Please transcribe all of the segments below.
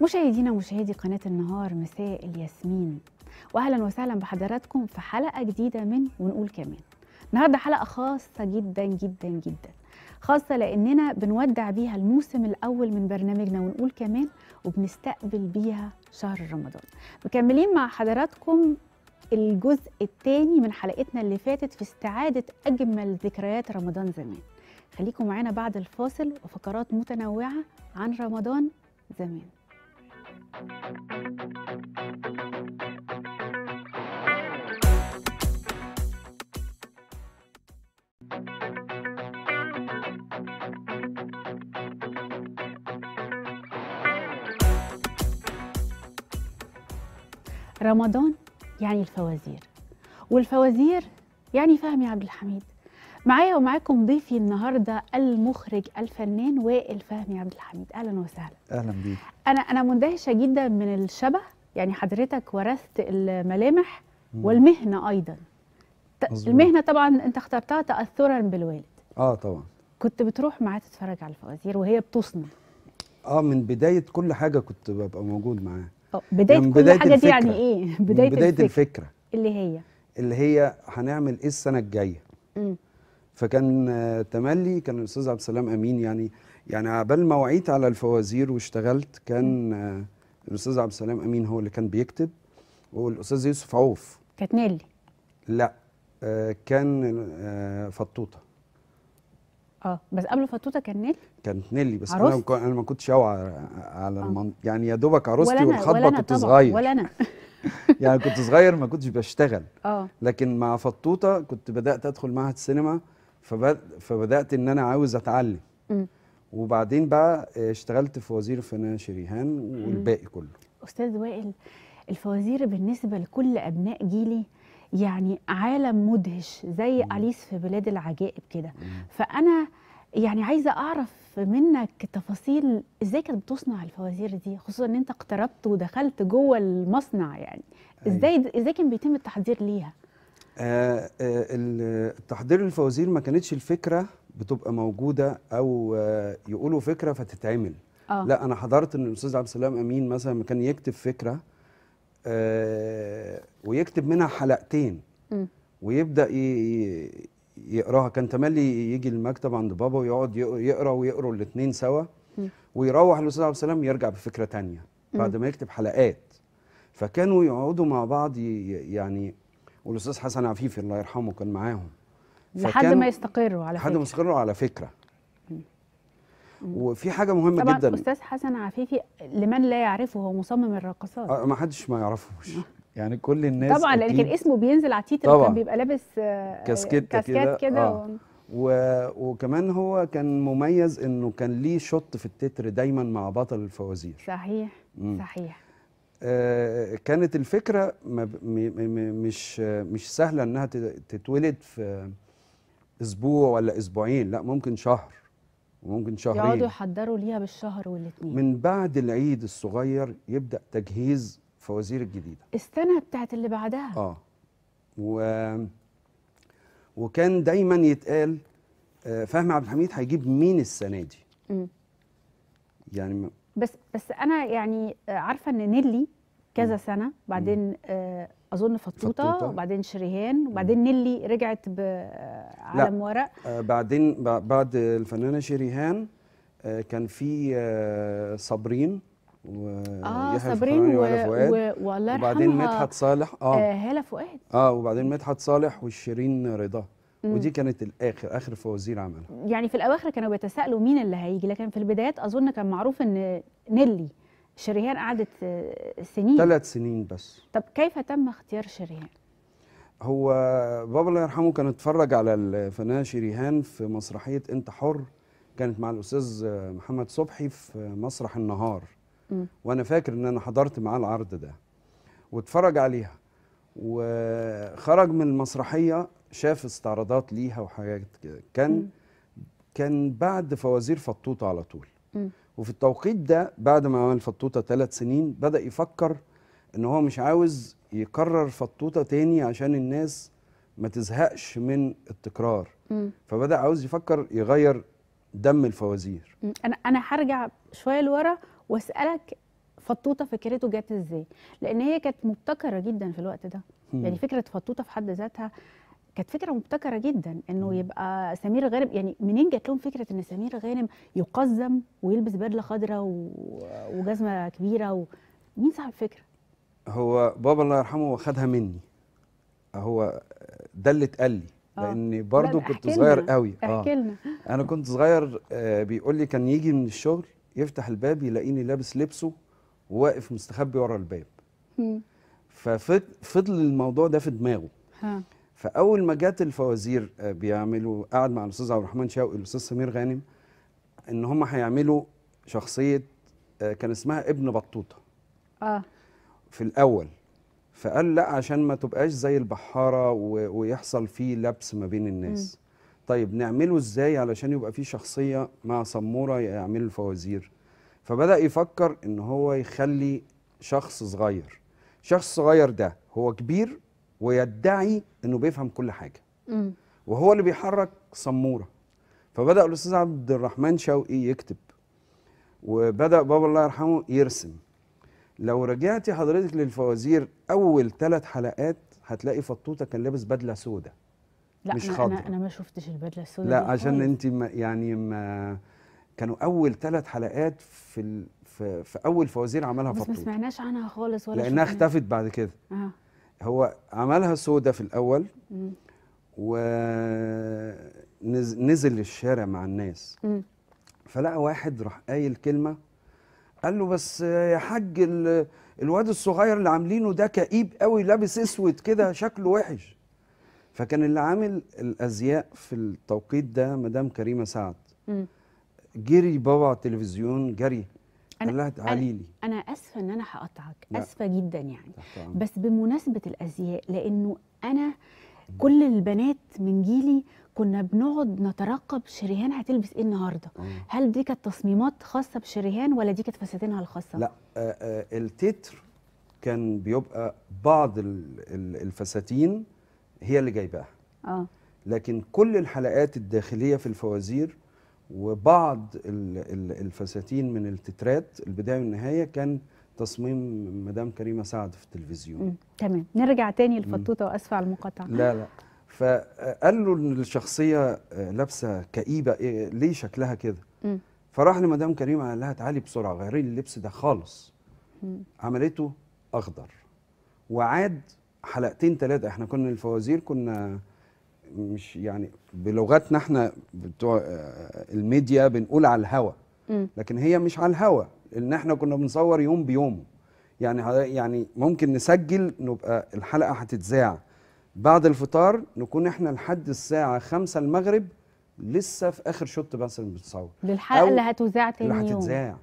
مشاهدينا ومشاهدي قناة النهار مساء الياسمين واهلا وسهلا بحضراتكم في حلقة جديدة من ونقول كمان النهارده حلقة خاصة جدا جدا جدا خاصة لأننا بنودع بيها الموسم الأول من برنامجنا ونقول كمان وبنستقبل بيها شهر رمضان مكملين مع حضراتكم الجزء الثاني من حلقتنا اللي فاتت في استعادة أجمل ذكريات رمضان زمان خليكم معانا بعد الفاصل وفقرات متنوعة عن رمضان زمان رمضان يعني الفوازير والفوازير يعني فهمي عبد الحميد معايا ومعاكم ضيفي النهارده المخرج الفنان وائل فهمي عبد الحميد اهلا وسهلا اهلا بيك انا انا مندهشه جدا من الشبه يعني حضرتك ورثت الملامح والمهنه ايضا مزبوط. المهنه طبعا انت اخترتها تاثرا بالوالد اه طبعا كنت بتروح معاه تتفرج على الفوازير وهي بتصنع اه من بدايه كل حاجه كنت ببقى موجود معاه بدايه كل بداية حاجه الفكرة. دي يعني ايه بدايه, بداية الفكرة. الفكره اللي هي اللي هي هنعمل ايه السنه الجايه فكان تملي كان الاستاذ عبد السلام امين يعني يعني قبل ما وعيت على الفوازير واشتغلت كان الاستاذ عبد السلام امين هو اللي كان بيكتب والاستاذ يوسف عوف كانت نيلي لا آه، كان آه، فطوطه اه بس قبل فطوطه كان نيلي كانت نيلي بس انا انا ما كنتش اوعى على آه. المن... يعني يا دوبك عروستي والخطبه كنت صغير ولا انا يعني كنت صغير ما كنتش بشتغل اه لكن مع فطوطه كنت بدات ادخل معهد سينما فبد... فبدات ان انا عاوز اتعلم م. وبعدين بقى آه، اشتغلت في وزير الفنان شريهان والباقي كله استاذ وائل الفوازير بالنسبه لكل ابناء جيلي يعني عالم مدهش زي أليس في بلاد العجائب كده فانا يعني عايزه اعرف منك تفاصيل ازاي كانت بتصنع الفوازير دي خصوصا ان انت اقتربت ودخلت جوه المصنع يعني أيوة. ازاي ازاي كان بيتم التحضير ليها آه آه التحضير للفوازير ما كانتش الفكره بتبقى موجوده او آه يقولوا فكره فتتعمل آه. لا انا حضرت ان الاستاذ عبد السلام امين مثلا كان يكتب فكره آه ويكتب منها حلقتين م. ويبدا يقراها كان تملي يجي المكتب عند بابا ويقعد يقرا ويقرا الاثنين سوا ويروح الاستاذ عبد السلام يرجع بفكره تانية بعد ما يكتب حلقات فكانوا يقعدوا مع بعض يعني والاستاذ حسن عفيفي الله يرحمه كان معاهم لحد ما يستقروا على فكره لحد ما يستقروا على فكره وفي حاجه مهمه طبعًا جدا طبعا استاذ حسن عفيفي لمن لا يعرفه هو مصمم الراقصات آه، ما حدش ما يعرفوش آه. يعني كل الناس طبعا لان كان اسمه بينزل على التيتر وكان بيبقى لابس آه، كاسكيت كده كده آه. و... وكمان هو كان مميز انه كان ليه شوت في التتر دايما مع بطل الفوازير صحيح مم. صحيح آه، كانت الفكره مش مش سهله انها تتولد في اسبوع ولا اسبوعين لا ممكن شهر وممكن شهرين يقعدوا يحضروا ليها بالشهر والاثنين من بعد العيد الصغير يبدا تجهيز فوزير الجديده السنه بتاعت اللي بعدها اه و وكان دايما يتقال آه، فهمي عبد الحميد هيجيب مين السنه دي م. يعني م... بس بس انا يعني آه، عارفه ان نيلي كذا م. سنه بعدين آه اظن فطوطه, فطوطة. وبعدين شريهان وبعدين نيلي رجعت بعالم ورق آه بعدين بعد الفنانه شريهان آه كان في آه صابرين اه صابرين و... و... والله وبعدين مدحت صالح اه, آه هاله فؤاد اه وبعدين مدحت صالح وشيرين رضا مم. ودي كانت الاخر اخر فوازير عملها يعني في الاواخر كانوا بيتساءلوا مين اللي هيجي لكن في البدايات اظن كان معروف ان نيلي شريهان قعدت آه، سنين ثلاث سنين بس طب كيف تم اختيار شريهان؟ هو بابا الله يرحمه كان اتفرج على الفنانه شريهان في مسرحيه انت حر كانت مع الاستاذ آه، محمد صبحي في مسرح النهار وانا فاكر ان انا حضرت معاه العرض ده واتفرج عليها وخرج من المسرحيه شاف استعراضات ليها وحاجات كده كان م. كان بعد فوازير فطوطه على طول م. وفي التوقيت ده بعد ما عمل فطوطه ثلاث سنين بدا يفكر ان هو مش عاوز يكرر فطوطه تاني عشان الناس ما تزهقش من التكرار م. فبدا عاوز يفكر يغير دم الفوازير انا انا هرجع شويه لورا واسالك فطوطه فكرته جت ازاي لان هي كانت مبتكره جدا في الوقت ده م. يعني فكره فطوطه في حد ذاتها كانت فكره مبتكره جدا انه يبقى سمير غانم يعني منين جت لهم فكره ان سمير غانم يقزم ويلبس بدله خضراء و... وجزمه كبيره و... مين صاحب الفكره؟ هو بابا الله يرحمه واخدها مني هو ده اللي اتقال لي آه. لاني برضه كنت صغير قوي اه انا كنت صغير آه، بيقول لي كان يجي من الشغل يفتح الباب يلاقيني لابس لبسه وواقف مستخبي ورا الباب ففضل الموضوع ده في دماغه ها. فاول ما جت الفوازير آه، بيعملوا قعد مع الاستاذ عبد الرحمن شوقي والاستاذ سمير غانم ان هم هيعملوا شخصيه آه، كان اسمها ابن بطوطه اه في الاول فقال لا عشان ما تبقاش زي البحاره ويحصل فيه لبس ما بين الناس م. طيب نعمله ازاي علشان يبقى فيه شخصيه مع سموره يعملوا الفوازير فبدا يفكر ان هو يخلي شخص صغير شخص صغير ده هو كبير ويدعي انه بيفهم كل حاجه وهو اللي بيحرك سموره فبدا الاستاذ عبد الرحمن شوقي يكتب وبدا بابا الله يرحمه يرسم لو رجعتي حضرتك للفوازير اول ثلاث حلقات هتلاقي فطوطه كان لابس بدله سوداء لا مش أنا خضر انا انا ما شفتش البدله السوداء لا عشان انت ما يعني ما كانوا اول ثلاث حلقات في ال... في, في اول فوازير عملها بس ما سمعناش عنها خالص ولا لانها اختفت بعد كده آه. هو عملها سودا في الاول ونزل الشارع مع الناس فلقى واحد راح قايل كلمه قال له بس يا حاج الواد الصغير اللي عاملينه ده كئيب قوي لابس اسود كده شكله وحش فكان اللي عامل الازياء في التوقيت ده مدام كريمه سعد جري بابا على التلفزيون جري أنا قال لها انا اسفه ان انا هقطعك اسفه جدا يعني طبعا. بس بمناسبه الازياء لانه انا كل البنات من جيلي كنا بنقعد نترقب شريهان هتلبس ايه النهارده مم. آه. هل دي كانت تصميمات خاصه بشريهان ولا دي كانت فساتينها الخاصه لا آآ آه، آآ آه، التتر كان بيبقى بعض الفساتين هي اللي جايباها اه لكن كل الحلقات الداخليه في الفوازير وبعض الفساتين من التترات البدايه والنهايه كان تصميم مدام كريمه سعد في التلفزيون مم. تمام نرجع تاني لفطوطه واسف على المقاطعه لا لا فقال له ان الشخصيه لابسه كئيبه إيه ليه شكلها كده فراح لمدام كريمه قال لها تعالي بسرعه غيري اللبس ده خالص مم. عملته اخضر وعاد حلقتين ثلاثه احنا كنا الفوازير كنا مش يعني بلغتنا احنا بتوع آه، الميديا بنقول على الهوا لكن هي مش على الهوا ان احنا كنا بنصور يوم بيومه يعني يعني ممكن نسجل نبقى الحلقه هتتذاع بعد الفطار نكون احنا لحد الساعه 5 المغرب لسه في اخر شوط بس بنصور للحلقه اللي هتذاع تاني اللي هتتذاع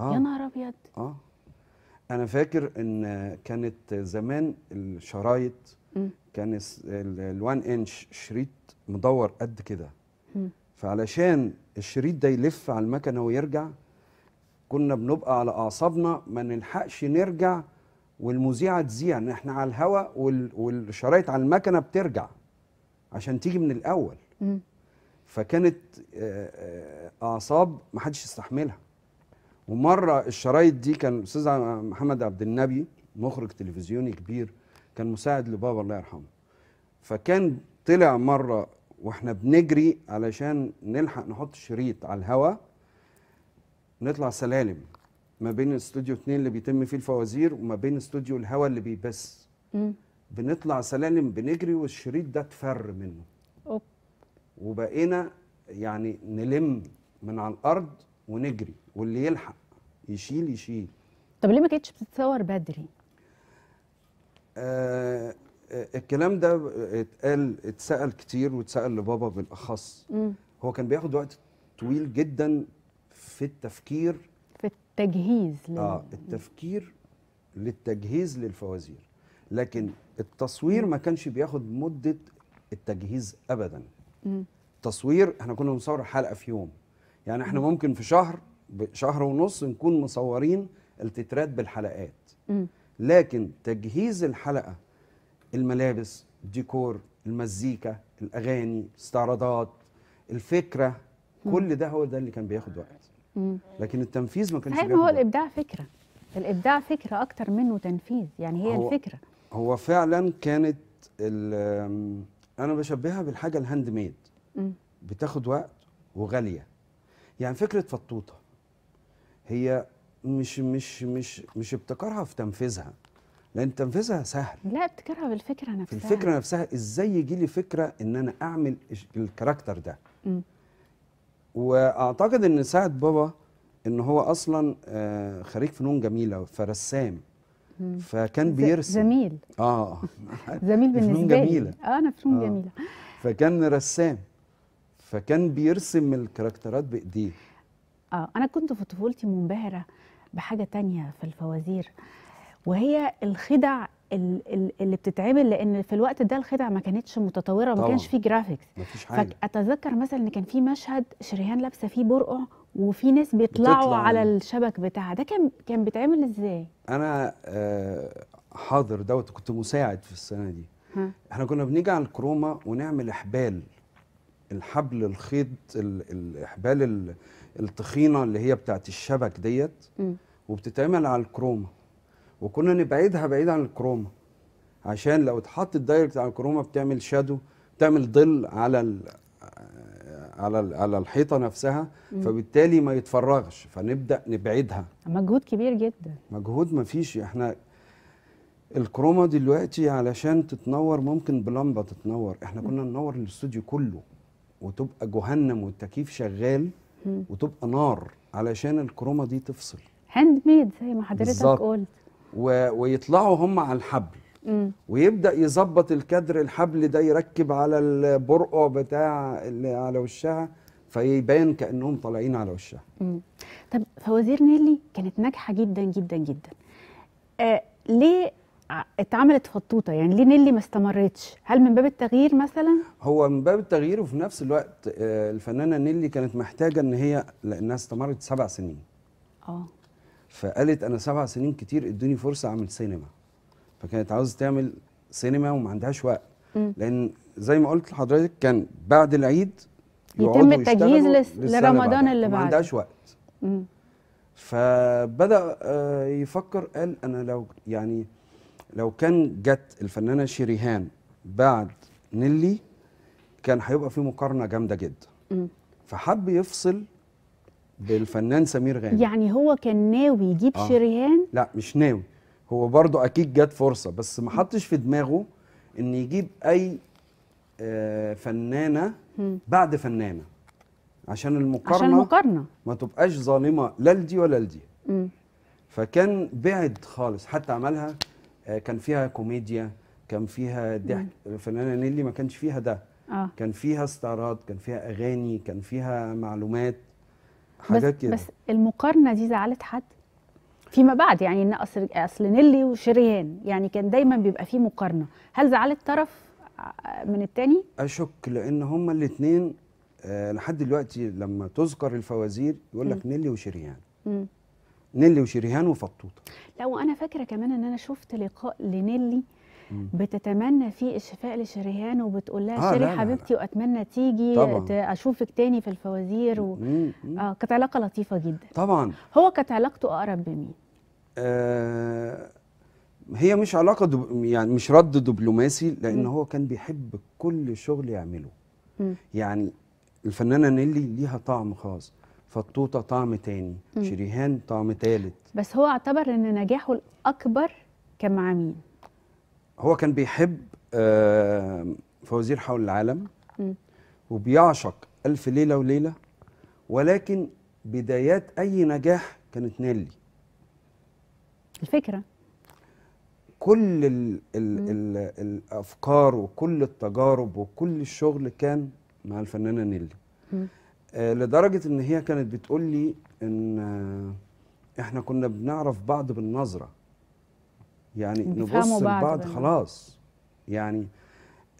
آه. يا نهار ابيض اه انا فاكر ان كانت زمان الشرايط كان ال1 انش شريط مدور قد كده فعلشان الشريط ده يلف على المكنه ويرجع كنا بنبقى على اعصابنا ما نلحقش نرجع والمذيعه تذيع ان احنا على الهواء والشرايط على المكنه بترجع عشان تيجي من الاول فكانت آه، آه، اعصاب ما حدش يستحملها ومره الشرايط دي كان استاذ محمد عبد النبي مخرج تلفزيوني كبير كان مساعد لبابا الله يرحمه فكان طلع مره واحنا بنجري علشان نلحق نحط شريط على الهوا نطلع سلالم ما بين استوديو اتنين اللي بيتم فيه الفوازير وما بين استوديو الهوا اللي بيبس بنطلع سلالم بنجري والشريط ده اتفر منه وبقينا يعني نلم من على الارض ونجري واللي يلحق يشيل يشيل طب ليه ما كانتش بتتصور بدري آه،, آه الكلام ده اتقال اتسال كتير واتسال لبابا بالاخص مم. هو كان بياخد وقت طويل جدا في التفكير في التجهيز لل... اه التفكير للتجهيز للفوازير لكن التصوير ما كانش بياخد مده التجهيز ابدا مم. تصوير احنا كنا بنصور حلقه في يوم يعني احنا ممكن في شهر شهر ونص نكون مصورين التترات بالحلقات لكن تجهيز الحلقه الملابس الديكور المزيكا الاغاني استعراضات الفكره كل ده هو ده اللي كان بياخد وقت لكن التنفيذ ما كانش بياخد هو الابداع فكره الابداع فكره اكتر منه تنفيذ يعني هي هو الفكره هو فعلا كانت انا بشبهها بالحاجه الهاند ميد بتاخد وقت وغاليه يعني فكره فطوطه هي مش مش مش مش ابتكارها في تنفيذها لان تنفيذها سهل لا ابتكارها بالفكره نفسها في الفكره نفسها ازاي يجي لي فكره ان انا اعمل الكاركتر ده م. واعتقد ان سعد بابا ان هو اصلا آه، خريج فنون جميله فرسام فكان بيرسم زميل اه زميل بالنسبه لي اه انا فنون آه. جميله فكان رسام فكان بيرسم الكاركترات بايديه اه انا كنت في طفولتي منبهره بحاجه تانية في الفوازير وهي الخدع اللي بتتعمل لان في الوقت ده الخدع ما كانتش متطوره وما كانش فيه جرافيكس مفيش حاجه فاتذكر مثلا ان كان في مشهد شريهان لابسه فيه برقع وفي ناس بيطلعوا على الشبك بتاعها ده كان كان بيتعمل ازاي انا آه، حاضر دوت كنت مساعد في السنه دي ها. احنا كنا بنيجي على الكروما ونعمل احبال الحبل الخيط الاحبال التخينه اللي هي بتاعت الشبك ديت وبتتعمل على الكرومه وكنا نبعدها بعيد عن الكرومه عشان لو اتحطت دايركت على الكرومه بتعمل شادو بتعمل ظل على ال على على الحيطه نفسها مم. فبالتالي ما يتفرغش فنبدا نبعدها مجهود كبير جدا مجهود ما فيش احنا الكروما دلوقتي علشان تتنور ممكن بلمبه تتنور احنا كنا ننور الاستوديو كله وتبقى جهنم والتكييف شغال وتبقى نار علشان الكرومه دي تفصل هاند ميد زي ما حضرتك قلت و... ويطلعوا هم على الحبل ويبدا يظبط الكادر الحبل ده يركب على البرقع بتاع اللي على وشها فيبان كانهم طالعين على وشها طب فوزير نيلي كانت ناجحه جدا جدا جدا آه ليه اتعملت خطوطة يعني ليه نيلي ما استمرتش هل من باب التغيير مثلا هو من باب التغيير وفي نفس الوقت آه، الفنانه نيلي كانت محتاجه ان هي لانها استمرت سبع سنين اه فقالت انا سبع سنين كتير ادوني فرصه اعمل سينما فكانت عاوزه تعمل سينما وما عندهاش وقت م. لان زي ما قلت لحضرتك كان بعد العيد يتم التجهيز لرمضان اللي بعده ما عندهاش وقت م. فبدا آه، يفكر قال انا لو يعني لو كان جت الفنانه شيريهان بعد نيلي كان هيبقى في مقارنه جامده جدا فحب يفصل بالفنان سمير غانم يعني هو كان ناوي يجيب آه. شيريهان لا مش ناوي هو برضه اكيد جت فرصه بس ما حطش في دماغه ان يجيب اي آه، فنانه بعد فنانه عشان المقارنه عشان المقارنه ما تبقاش ظالمه لا لدي ولا لدي فكان بعد خالص حتى عملها آه، كان فيها كوميديا كان فيها ضحك الفنانه نيلي ما كانش فيها ده آه. كان فيها استعراض كان فيها اغاني كان فيها معلومات حاجات كده بس المقارنه دي زعلت حد فيما بعد يعني ان اصل اصل نيلي وشريان يعني كان دايما بيبقى فيه مقارنه هل زعلت طرف آه، من التاني اشك لان هما الاثنين آه، لحد دلوقتي لما تذكر الفوازير يقول لك نيلي وشريان م. نيلي وشريهان وفطوطه لا وانا فاكره كمان ان انا شفت لقاء لنيلي بتتمنى فيه الشفاء لشريهان وبتقول لها آه شري حبيبتي واتمنى تيجي طبعًا. اشوفك تاني في الفوازير و... آه كانت علاقه لطيفه جدا طبعا هو كانت علاقته اقرب بمين آه هي مش علاقه دب... يعني مش رد دبلوماسي لان مم. هو كان بيحب كل شغل يعمله مم. يعني الفنانه نيلي ليها طعم خاص فطوطه طعم تاني مم. شريهان طعم تالت بس هو اعتبر ان نجاحه الاكبر كان مع مين هو كان بيحب آه، فوزير حول العالم مم. وبيعشق الف ليله وليله ولكن بدايات اي نجاح كانت نيلي الفكره كل ال ال الـ الافكار وكل التجارب وكل الشغل كان مع الفنانه نيلي آه، لدرجه ان هي كانت بتقول لي ان آه، احنا كنا بنعرف بعض بالنظره يعني نبص لبعض خلاص يعني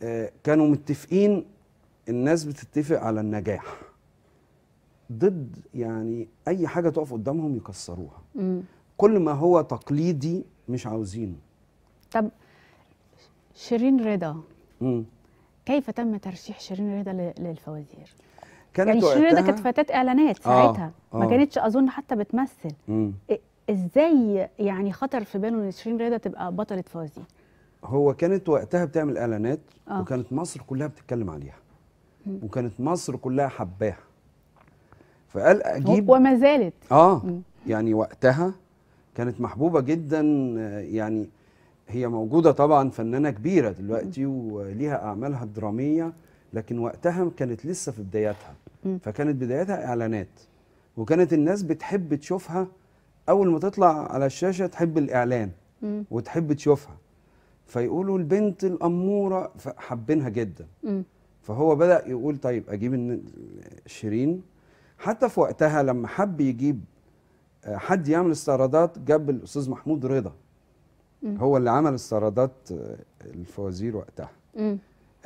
آه، كانوا متفقين الناس بتتفق على النجاح ضد يعني اي حاجه تقف قدامهم يكسروها مم. كل ما هو تقليدي مش عاوزينه طب شيرين رضا كيف تم ترشيح شيرين رضا للفوازير كانت يعني شيرين ده كانت فتاه اعلانات آه، ساعتها آه. آه. ما كانتش اظن حتى بتمثل إيه ازاي يعني خطر في باله ان شيرين رضا تبقى بطله فوزي هو كانت وقتها بتعمل اعلانات آه. وكانت مصر كلها بتتكلم عليها مم. وكانت مصر كلها حباها فقال اجيب وما زالت اه مم. يعني وقتها كانت محبوبه جدا يعني هي موجوده طبعا فنانه كبيره دلوقتي وليها اعمالها الدراميه لكن وقتها كانت لسه في بداياتها فكانت بداياتها اعلانات وكانت الناس بتحب تشوفها اول ما تطلع على الشاشه تحب الاعلان وتحب تشوفها فيقولوا البنت الاموره فحابينها جدا فهو بدا يقول طيب اجيب شيرين حتى في وقتها لما حب يجيب آه، حد يعمل استعراضات جاب الاستاذ محمود رضا هو اللي عمل استعراضات آه، الفوازير وقتها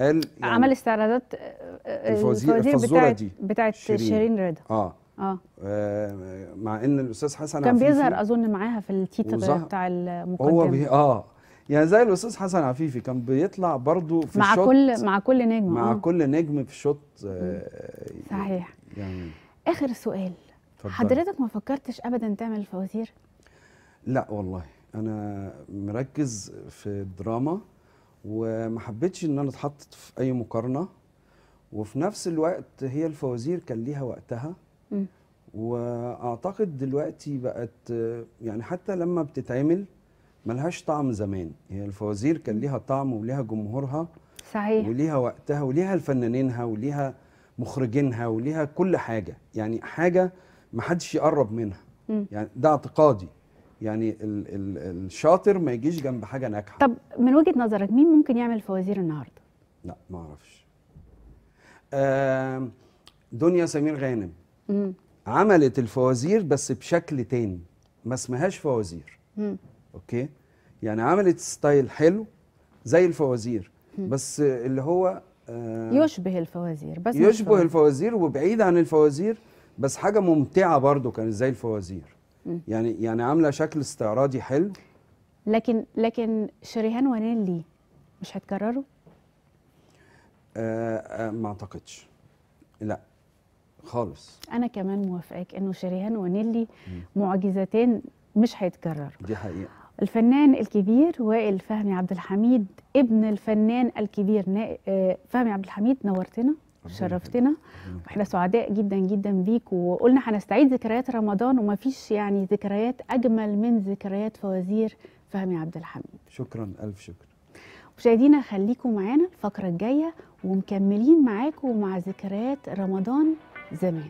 قال يعني عمل استعراضات آه، آه، الفوازير الفزوره دي بتاعت شيرين, شيرين رضا اه آه. آه مع ان الاستاذ حسن كان عفيفي بيظهر اظن معاها في التيتا وزه... بتاع المقدمه هو بي... اه يعني زي الاستاذ حسن عفيفي كان بيطلع برضو في مع الشوت كل مع كل نجم مع آه. كل نجم في شوت آه يعني- صحيح يعني اخر سؤال فضل. حضرتك ما فكرتش ابدا تعمل الفوازير؟ لا والله انا مركز في الدراما وما حبيتش ان انا اتحط في اي مقارنه وفي نفس الوقت هي الفوازير كان ليها وقتها م. واعتقد دلوقتي بقت يعني حتى لما بتتعمل ملهاش طعم زمان هي الفوازير كان ليها طعم وليها جمهورها صحيح وليها وقتها وليها الفنانينها وليها مخرجينها وليها كل حاجه يعني حاجه ما حدش يقرب منها م. يعني ده اعتقادي يعني ال ال الشاطر ما يجيش جنب حاجه ناجحه طب من وجهه نظرك مين ممكن يعمل فوازير النهارده لا ما اعرفش دنيا سمير غانم مم. عملت الفوازير بس بشكل تاني ما اسمهاش فوازير مم. اوكي يعني عملت ستايل حلو زي الفوازير مم. بس اللي هو يشبه الفوازير بس يشبه الفوازير وبعيد عن الفوازير بس حاجه ممتعه برضو كانت زي الفوازير يعني يعني عامله شكل استعراضي حلو لكن لكن شريهان ونيلي مش هتكرره؟ آه آه ما اعتقدش لا خالص انا كمان موافقك انه شريهان ونيلي معجزتين مش هيتكرروا دي حقيقه الفنان الكبير وائل فهمي عبد الحميد ابن الفنان الكبير آه، فهمي عبد الحميد نورتنا شرفتنا واحنا سعداء جدا جدا بيك وقلنا هنستعيد ذكريات رمضان وما فيش يعني ذكريات اجمل من ذكريات فوازير فهمي عبد الحميد شكرا الف شكر مشاهدينا خليكم معانا الفقره الجايه ومكملين معاكم مع ذكريات رمضان زمان